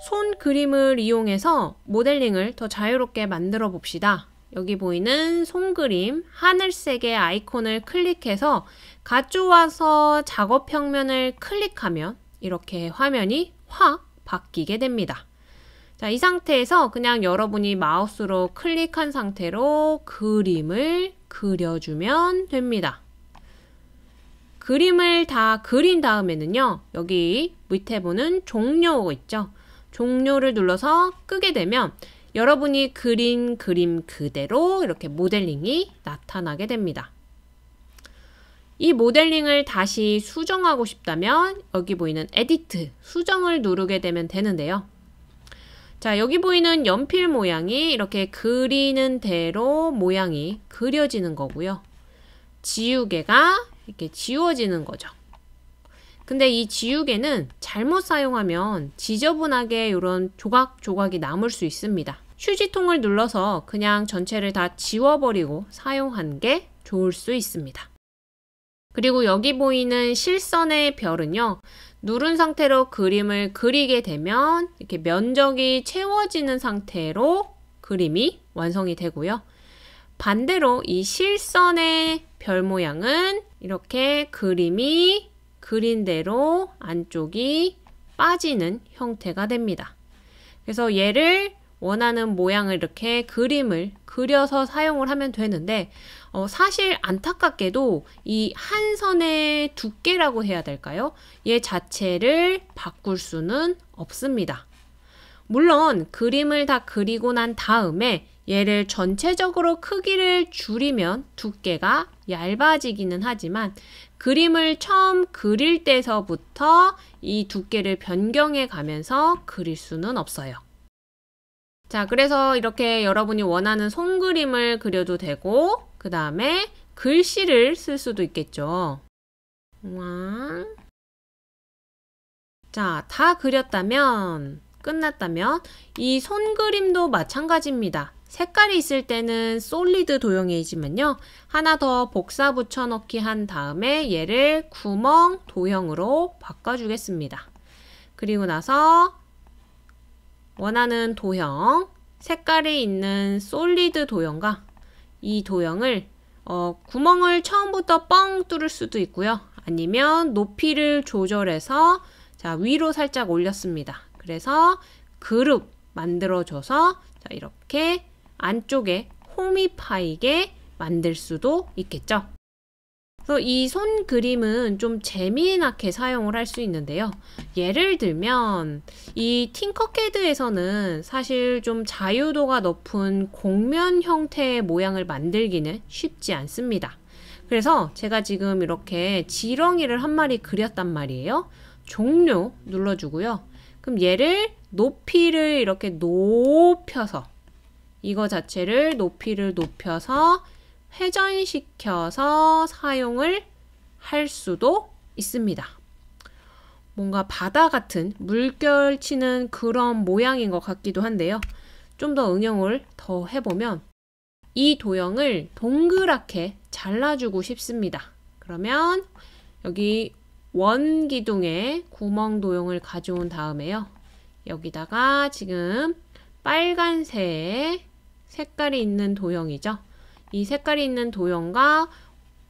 손 그림을 이용해서 모델링을 더 자유롭게 만들어 봅시다. 여기 보이는 손 그림 하늘색의 아이콘을 클릭해서 가져와서 작업 평면을 클릭하면 이렇게 화면이 확 바뀌게 됩니다. 자, 이 상태에서 그냥 여러분이 마우스로 클릭한 상태로 그림을 그려주면 됩니다. 그림을 다 그린 다음에는요, 여기 밑에 보는 종료 있죠? 종료를 눌러서 끄게 되면 여러분이 그린 그림 그대로 이렇게 모델링이 나타나게 됩니다. 이 모델링을 다시 수정하고 싶다면 여기 보이는 에디트, 수정을 누르게 되면 되는데요. 자, 여기 보이는 연필 모양이 이렇게 그리는 대로 모양이 그려지는 거고요. 지우개가 이렇게 지워지는 거죠. 근데 이 지우개는 잘못 사용하면 지저분하게 이런 조각조각이 남을 수 있습니다. 휴지통을 눌러서 그냥 전체를 다 지워버리고 사용한 게 좋을 수 있습니다. 그리고 여기 보이는 실선의 별은요. 누른 상태로 그림을 그리게 되면 이렇게 면적이 채워지는 상태로 그림이 완성이 되고요. 반대로 이 실선의 별 모양은 이렇게 그림이 그린대로 안쪽이 빠지는 형태가 됩니다. 그래서 얘를 원하는 모양을 이렇게 그림을 그려서 사용을 하면 되는데 어, 사실 안타깝게도 이 한 선의 두께라고 해야 될까요? 얘 자체를 바꿀 수는 없습니다. 물론 그림을 다 그리고 난 다음에 얘를 전체적으로 크기를 줄이면 두께가 얇아지기는 하지만 그림을 처음 그릴 때서부터 이 두께를 변경해 가면서 그릴 수는 없어요. 자, 그래서 이렇게 여러분이 원하는 손그림을 그려도 되고, 그 다음에 글씨를 쓸 수도 있겠죠. 왕. 자, 다 그렸다면, 끝났다면, 이 손그림도 마찬가지입니다. 색깔이 있을 때는 솔리드 도형이지만요. 하나 더 복사 붙여넣기 한 다음에 얘를 구멍 도형으로 바꿔주겠습니다. 그리고 나서 원하는 도형, 색깔이 있는 솔리드 도형과 이 도형을 어, 구멍을 처음부터 뻥 뚫을 수도 있고요. 아니면 높이를 조절해서 자 위로 살짝 올렸습니다. 그래서 그룹 만들어줘서 자 이렇게 안쪽에 홈이 파이게 만들 수도 있겠죠. 그래서 이 손 그림은 좀 재미나게 사용을 할 수 있는데요. 예를 들면 이 팅커캐드에서는 사실 좀 자유도가 높은 곡면 형태의 모양을 만들기는 쉽지 않습니다. 그래서 제가 지금 이렇게 지렁이를 한 마리 그렸단 말이에요. 종료 눌러주고요. 그럼 얘를 높이를 이렇게 높여서 이거 자체를 높이를 높여서 회전시켜서 사용을 할 수도 있습니다. 뭔가 바다 같은 물결치는 그런 모양인 것 같기도 한데요. 좀 더 응용을 더 해보면 이 도형을 동그랗게 잘라주고 싶습니다. 그러면 여기 원 기둥에 구멍 도형을 가져온 다음에요. 여기다가 지금 빨간색 색깔이 있는 도형이죠. 이 색깔이 있는 도형과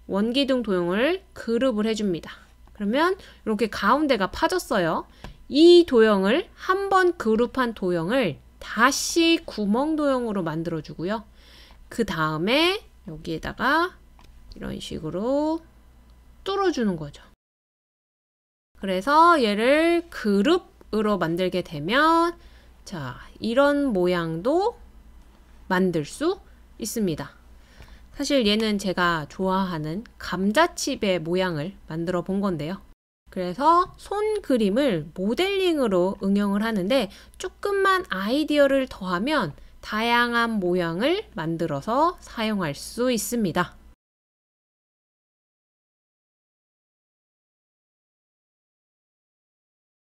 원기둥 도형을 그룹을 해줍니다. 그러면 이렇게 가운데가 파졌어요. 이 도형을 한 번 그룹한 도형을 다시 구멍 도형으로 만들어주고요. 그 다음에 여기에다가 이런 식으로 뚫어주는 거죠. 그래서 얘를 그룹으로 만들게 되면 자 이런 모양도 만들 수 있습니다. 사실 얘는 제가 좋아하는 감자칩의 모양을 만들어 본 건데요. 그래서 손 그림을 모델링으로 응용을 하는데 조금만 아이디어를 더하면 다양한 모양을 만들어서 사용할 수 있습니다.